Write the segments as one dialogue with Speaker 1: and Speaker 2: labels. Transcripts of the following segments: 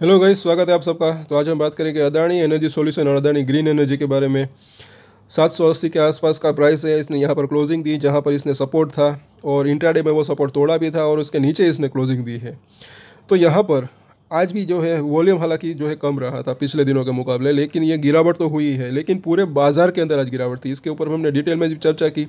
Speaker 1: hello guys स्वागत है आप सबका तो आज हम बात करेंगे अदानी एनर्जी सॉल्यूशन और अदानी ग्रीन एनर्जी के बारे में सात सौ अस्सी के आसपास का प्राइस है इसने यहाँ पर क्लोजिंग दी जहाँ पर इसने सपोर्ट था और इंट्राडे में वो सपोर्ट तोड़ा भी था और उसके नीचे इसने क्लोजिंग दी है तो यहाँ पर आज भी जो है वॉल्यूम हालांकि जो है कम रहा था पिछले दिनों के मुकाबले लेकिन ये गिरावट तो हुई है लेकिन पूरे बाजार के अंदर आज गिरावट थी इसके ऊपर हमने डिटेल में चर्चा की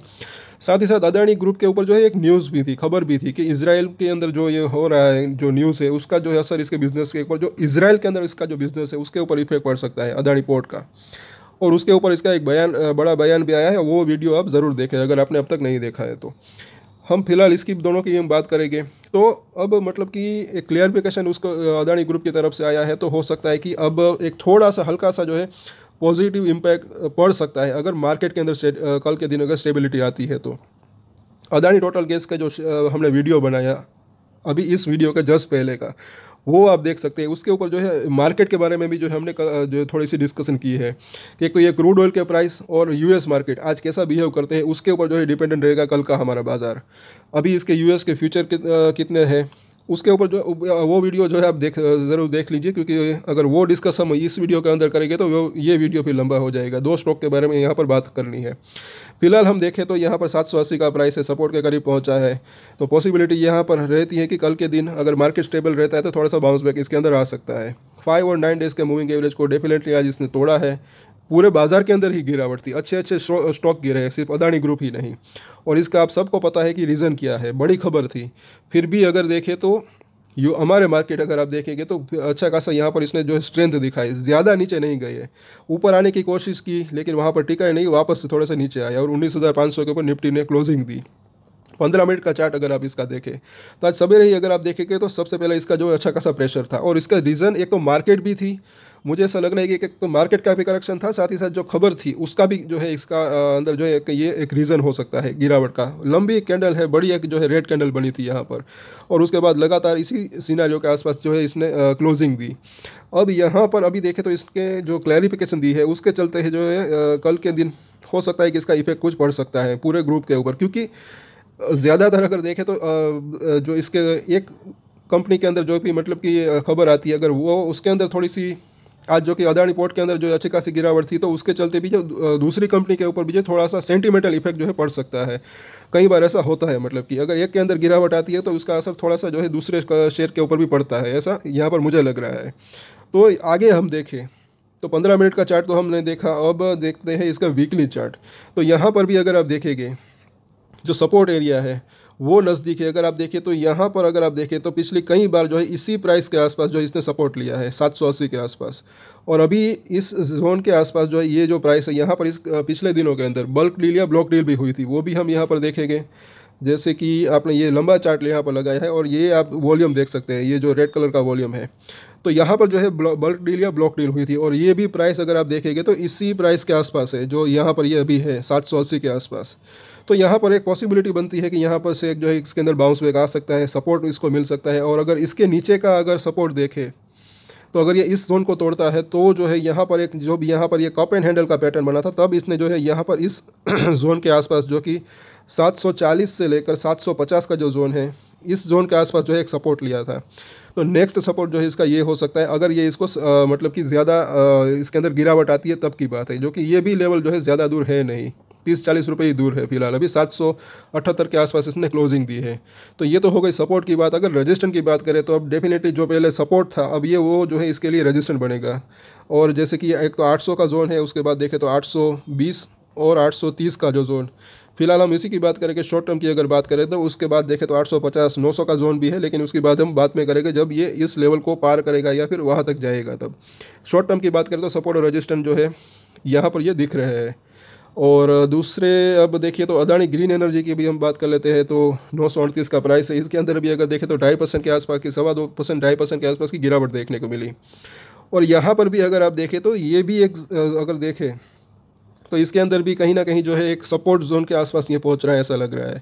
Speaker 1: साथ ही साथ अदानी ग्रुप के ऊपर जो है एक न्यूज़ भी थी खबर भी थी कि इसराइल के अंदर जो ये हो रहा है जो न्यूज़ है उसका जो है असर इसके बिज़नेस के ऊपर जो इसराइल के अंदर इसका जो बिज़नेस है उसके ऊपर इफेक्ट पड़ सकता है अदानी पोर्ट का और उसके ऊपर इसका एक बयान बड़ा बयान भी आया है वो वीडियो आप ज़रूर देखें अगर आपने अब तक नहीं देखा है तो हम फिलहाल इसकी दोनों की हम बात करेंगे तो अब मतलब कि एक क्लियरिफिकेशन उसको अदानी ग्रुप की तरफ से आया है तो हो सकता है कि अब एक थोड़ा सा हल्का सा जो है पॉजिटिव इम्पैक्ट पड़ सकता है अगर मार्केट के अंदर कल के दिन अगर स्टेबिलिटी आती है तो अदानी टोटल गैस का जो हमने वीडियो बनाया अभी इस वीडियो के जस्ट पहले का वो आप देख सकते हैं उसके ऊपर जो है मार्केट के बारे में भी जो हमने जो थोड़ी सी डिस्कशन की है कि तो ये क्रूड ऑयल के प्राइस और यूएस मार्केट आज कैसा बिहेव करते हैं उसके ऊपर जो है डिपेंडेंट रहेगा कल का हमारा बाज़ार अभी इसके यूएस के फ्यूचर कितने हैं उसके ऊपर जो वो वीडियो जो है आप देख ज़रूर देख लीजिए क्योंकि अगर वो डिस्कस हम इस वीडियो के अंदर करेंगे तो वो ये वीडियो फिर लंबा हो जाएगा दो स्टॉक के बारे में यहाँ पर बात करनी है फिलहाल हम देखें तो यहाँ पर अस्सी का प्राइस है सपोर्ट के करीब पहुँचा है तो पॉसिबिलिटी यहाँ पर रहती है कि कल के दिन अगर मार्केट स्टेबल रहता है तो थोड़ा सा बाउंस बैक इसके अंदर आ सकता है फाइव और नाइन डेज़ के मूविंग एवरेज को डेफिनेटली आज इसने तोड़ा है पूरे बाजार के अंदर ही गिरावट थी अच्छे अच्छे स्टॉक गिरे हैं सिर्फ अदानी ग्रुप ही नहीं और इसका आप सबको पता है कि रीज़न क्या है बड़ी खबर थी फिर भी अगर देखें तो यू हमारे मार्केट अगर आप देखेंगे तो अच्छा खासा यहाँ पर इसने जो है स्ट्रेंथ दिखाई ज़्यादा नीचे नहीं गए है ऊपर आने की कोशिश की लेकिन वहाँ पर टिका ही नहीं वापस थोड़ा सा नीचे आया और उन्नीस हज़ार पाँच सौ के ऊपर निफ्टी ने क्लोजिंग दी पंद्रह मिनट का चार्ट अगर आप इसका देखें तो आज सवेरे ही अगर आप देखेंगे तो सबसे पहले इसका जो अच्छा खासा प्रेशर था और इसका रीज़न एक तो मार्केट भी थी मुझे ऐसा लग रहा है कि एक तो मार्केट का भी करेक्शन था साथ ही साथ जो खबर थी उसका भी जो है इसका अंदर जो है ये एक रीज़न हो सकता है गिरावट का लंबी एक कैंडल है बड़ी एक जो है रेड कैंडल बनी थी यहाँ पर और उसके बाद लगातार इसी सीनारियों के आसपास जो है इसने क्लोजिंग दी अब यहाँ पर अभी देखें तो इसके जो क्लैरिफिकेशन दी है उसके चलते है जो है कल के दिन हो सकता है कि इसका इफेक्ट कुछ पड़ सकता है पूरे ग्रुप के ऊपर क्योंकि ज़्यादातर अगर देखें तो जो इसके एक कंपनी के अंदर जो भी मतलब कि खबर आती है अगर वो उसके अंदर थोड़ी सी आज जो कि अदानी पोर्ट के अंदर जो अच्छी खासी गिरावट थी तो उसके चलते भी जो दूसरी कंपनी के ऊपर भी जो थोड़ा सा सेंटिमेंटल इफेक्ट जो है पड़ सकता है कई बार ऐसा होता है मतलब कि अगर एक के अंदर गिरावट आती है तो उसका असर थोड़ा सा जो है दूसरे शेयर के ऊपर भी पड़ता है ऐसा यहाँ पर मुझे लग रहा है तो आगे हम देखें तो पंद्रह मिनट का चार्ट तो हमने देखा अब देखते हैं इसका वीकली चार्ट तो यहाँ पर भी अगर आप देखेंगे जो सपोर्ट एरिया है वो नज़दीक है अगर आप देखें तो यहाँ पर अगर आप देखें तो पिछली कई बार जो है इसी प्राइस के आसपास जो है इसने सपोर्ट लिया है सात सौ अस्सी के आसपास और अभी इस जोन के आसपास जो है ये जो प्राइस है यहाँ पर इस पिछले दिनों के अंदर बल्क डील या ब्लॉक डील भी हुई थी वो भी हम यहाँ पर देखेंगे जैसे कि आपने ये लंबा चार्ट यहाँ पर लगाया है और ये आप वॉल्यूम देख सकते हैं ये जो रेड कलर का वॉल्यूम है तो यहाँ पर जो है बल्क डील या ब्लॉक डील हुई थी और ये भी प्राइस अगर आप देखेंगे तो इसी प्राइस के आसपास है जो यहाँ पर ये अभी है सात सौ अस्सी के आसपास तो यहाँ पर एक पॉसिबिलिटी बनती है कि यहाँ पर से एक जो है इसके अंदर बाउंस बैक आ सकता है सपोर्ट इसको मिल सकता है और अगर इसके नीचे का अगर सपोर्ट देखे तो अगर ये इस जोन को तोड़ता है तो जो है यहाँ पर एक जो भी यहाँ पर ये कप एंड हैंडल का पैटर्न बना था तब इसने जो है यहाँ पर इस जोन के आसपास जो कि 740 से लेकर 750 का जो जोन है इस जोन के आसपास जो है एक सपोर्ट लिया था तो नेक्स्ट सपोर्ट जो है इसका ये हो सकता है अगर ये इसको आ, मतलब कि ज़्यादा इसके अंदर गिरावट आती है तब की बात है जो कि ये भी लेवल जो है ज़्यादा दूर है नहीं तीस चालीस रुपये ही दूर है फिलहाल अभी सात सौ अठहत्तर के आसपास इसने क्लोजिंग दी है तो ये तो हो गई सपोर्ट की बात अगर रजिस्टेंट की बात करें तो अब डेफिनेटली जो पहले सपोर्ट था अब ये वो जो है इसके लिए रजिस्टेंट बनेगा और जैसे कि एक तो सौ का जोन है उसके बाद देखें तो बीस और तीस का जो जोन फिलहाल हम इसी की बात करेंगे शॉर्ट टर्म की अगर बात करें तो उसके बाद देखें तो 850 900 का जोन भी है लेकिन उसके बाद हम बात में करेंगे जब ये इस लेवल को पार करेगा या फिर वहाँ तक जाएगा तब शॉर्ट टर्म की बात करें तो सपोर्ट और रजिस्टेंट जो है यहाँ पर ये दिख रहे हैं और दूसरे अब देखिए तो अदानी ग्रीन एनर्जी की भी हम बात कर लेते हैं तो नौ सौ अड़तीस का प्राइस है इसके अंदर भी अगर देखें तो ढाई परसेंट के आसपास की सवा दो परसेंट ढाई परसेंट के आसपास की गिरावट देखने को मिली और यहाँ पर भी अगर आप देखें तो ये भी एक अगर देखें तो इसके अंदर भी कहीं ना कहीं जो है एक सपोर्ट जोन के आसपास ये पहुंच रहा है ऐसा लग रहा है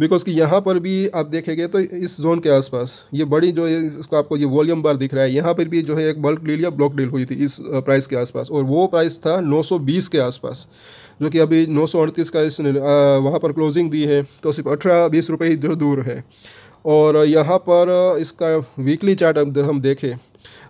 Speaker 1: बिकॉज कि यहाँ पर भी आप देखेंगे तो इस जोन के आसपास ये बड़ी जो है इसको आपको ये वॉल्यूम बार दिख रहा है यहाँ पर भी जो है एक बल्क डील या ब्लॉक डील हुई थी इस प्राइस के आसपास और वो प्राइस था नौ के आसपास जो कि अभी नौ का इसने वहाँ पर क्लोजिंग दी है तो सिर्फ अठारह बीस रुपये ही जो दूर है और यहाँ पर इसका वीकली चार्ट हम देखें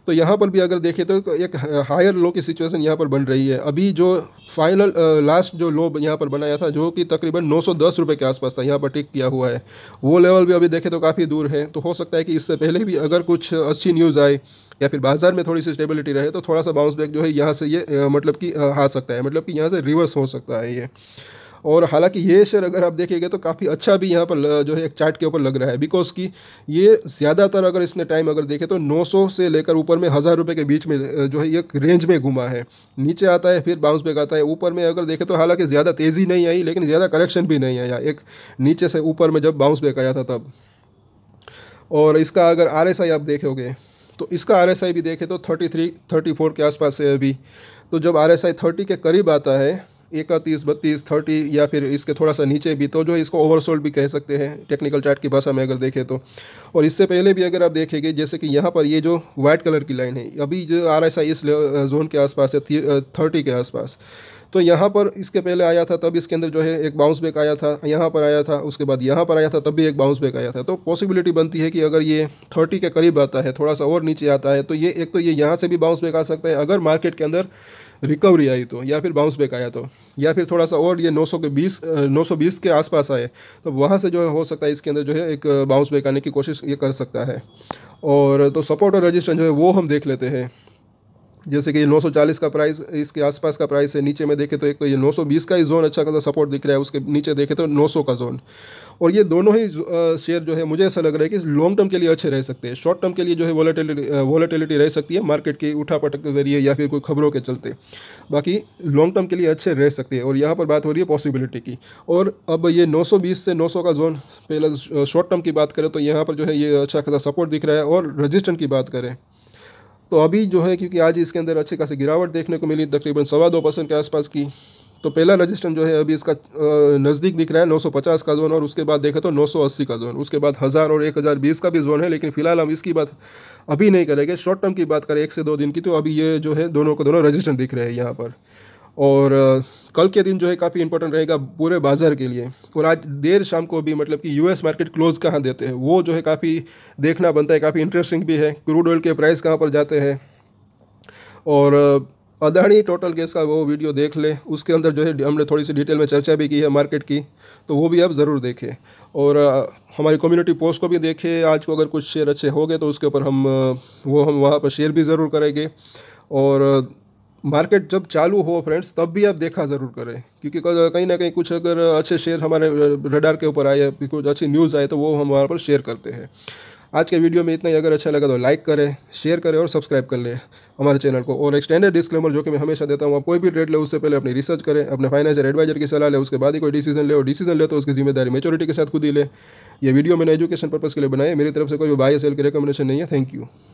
Speaker 1: तो यहाँ पर भी अगर देखें तो एक हायर लो की सिचुएशन यहाँ पर बन रही है अभी जो फाइनल लास्ट जो लो यहाँ पर बनाया था जो कि तकरीबन नौ सौ के आसपास था यहाँ पर टिक किया हुआ है वो लेवल भी अभी देखें तो काफ़ी दूर है तो हो सकता है कि इससे पहले भी अगर कुछ अच्छी न्यूज़ आए या फिर बाजार में थोड़ी सी स्टेबिलिटी रहे तो थोड़ा सा बाउंस बैक जो है यहाँ से ये मतलब कि आ सकता है मतलब कि यहाँ से रिवर्स हो सकता है ये और हालांकि ये शेयर अगर आप देखेंगे तो काफ़ी अच्छा भी यहाँ पर जो है एक चार्ट के ऊपर लग रहा है बिकॉज कि ये ज़्यादातर अगर इसने टाइम अगर देखे तो 900 से लेकर ऊपर में हज़ार रुपये के बीच में जो है एक रेंज में घुमा है नीचे आता है फिर बाउंस बैक आता है ऊपर में अगर देखें तो हालांकि ज़्यादा तेज़ी नहीं आई लेकिन ज़्यादा करेक्शन भी नहीं आया एक नीचे से ऊपर में जब बाउंस बैक आया था तब और इसका अगर आर आप देखोगे तो इसका आर भी देखें तो थर्टी थ्री थर्टी फोर के आसपास है अभी तो जब आर एस आई थर्टी के करीब आता है इकतीस बत्तीस थर्टी या फिर इसके थोड़ा सा नीचे भी तो जो इसको ओवरसोल्ड भी कह सकते हैं टेक्निकल चार्ट की भाषा में अगर देखें तो और इससे पहले भी अगर आप देखेंगे जैसे कि यहाँ पर ये जो वाइट कलर की लाइन है अभी जो आर एस आई इस जोन के आसपास है थर्टी के आसपास तो यहाँ पर इसके पहले आया था तब इसके अंदर जो है एक बाउंस बैक आया था यहाँ पर आया था उसके बाद यहाँ पर आया था तब भी एक बाउंस बैक आया था तो पॉसिबिलिटी बनती है कि अगर ये थर्टी के करीब आता है थोड़ा सा और नीचे आता है तो ये एक तो ये यहाँ से भी बाउंस बैक आ सकता है अगर मार्केट के अंदर रिकवरी आई तो या फिर बाउंस बैक आया तो या फिर थोड़ा सा और ये 900 के 20 920 के आसपास आए तो वहाँ से जो हो सकता है इसके अंदर जो है एक बाउंस बैक आने की कोशिश ये कर सकता है और तो सपोर्ट और रजिस्टेंस जो है वो हम देख लेते हैं जैसे कि ये 940 का प्राइस इसके आसपास का प्राइस है नीचे में देखे तो एक तो ये 920 का ही जोन अच्छा खासा सपोर्ट दिख रहा है उसके नीचे देखे तो 900 का जोन और ये दोनों ही शेयर जो है मुझे ऐसा लग रहा है कि लॉन्ग टर्म के लिए अच्छे रह सकते हैं शॉर्ट टर्म के लिए जो है वॉलेटिलिटी वॉलेटिलिटी रह सकती है मार्केट की उठापटक के जरिए या फिर कोई खबरों के चलते बाकी लॉन्ग टर्म के लिए अच्छे रह सकते हैं और यहाँ पर बात हो रही है पॉसिबिलिटी की और अब ये 920 से 900 का जोन पहले शॉर्ट टर्म की बात करें तो यहाँ पर जो है ये अच्छा खासा सपोर्ट दिख रहा है और रजिस्टेंट की बात करें तो अभी जो है क्योंकि आज इसके अंदर अच्छी खासी गिरावट देखने को मिली तकरीबन सवा दो परसेंट के आसपास की तो पहला रजिस्टेंस जो है अभी इसका नज़दीक दिख रहा है 950 का जोन और उसके बाद देखें तो 980 का जोन उसके बाद हज़ार और एक हज़ार बीस का भी जोन है लेकिन फिलहाल हम इसकी बात अभी नहीं करेंगे शॉर्ट टर्म की बात करें एक से दो दिन की तो अभी ये जो है दोनों का दोनों रजिस्टेंस दिख रहे हैं यहाँ पर और कल के दिन जो है काफ़ी इंपॉर्टेंट रहेगा पूरे बाज़ार के लिए और आज देर शाम को भी मतलब कि यूएस मार्केट क्लोज कहाँ देते हैं वो जो है काफ़ी देखना बनता है काफ़ी इंटरेस्टिंग भी है क्रूड ऑयल के प्राइस कहाँ पर जाते हैं और अदाणी टोटल गैस का वो वीडियो देख ले उसके अंदर जो है हमने थोड़ी सी डिटेल में चर्चा भी की है मार्केट की तो वो भी आप ज़रूर देखें और हमारी कम्युनिटी पोस्ट को भी देखें आज को अगर कुछ शेयर अच्छे हो गए तो उसके ऊपर हम वो हम वहाँ पर शेयर भी ज़रूर करेंगे और मार्केट जब चालू हो फ्रेंड्स तब भी आप देखा ज़रूर करें क्योंकि कहीं ना कहीं कुछ अगर अच्छे शेयर हमारे रडार के ऊपर आए कुछ अच्छी न्यूज़ आए तो वो हम वहाँ पर शेयर करते हैं आज के वीडियो में इतना ही अगर अच्छा लगा तो लाइक करें शेयर करें और सब्सक्राइब कर लें हमारे चैनल को और एक्सटेंडेड डिस्क्लेमर जो कि मैं हमेशा देता हूँ आप कोई भी ट्रेड ले उससे पहले अपनी रिसर्च करें अपने फाइनेंशियल एडवाइजर की सलाह ले उसके बाद ही कोई डिसीजन ले और डिसीजन ले तो उसकी जिम्मेदारी मेचोरिटी के साथ खुद ही ले ये वीडियो मैंने एजुकेशन पर्पज़ के लिए बनाए मेरी तरफ से कोई बाय सेल की रिकमेंडेशन नहीं है थैंक यू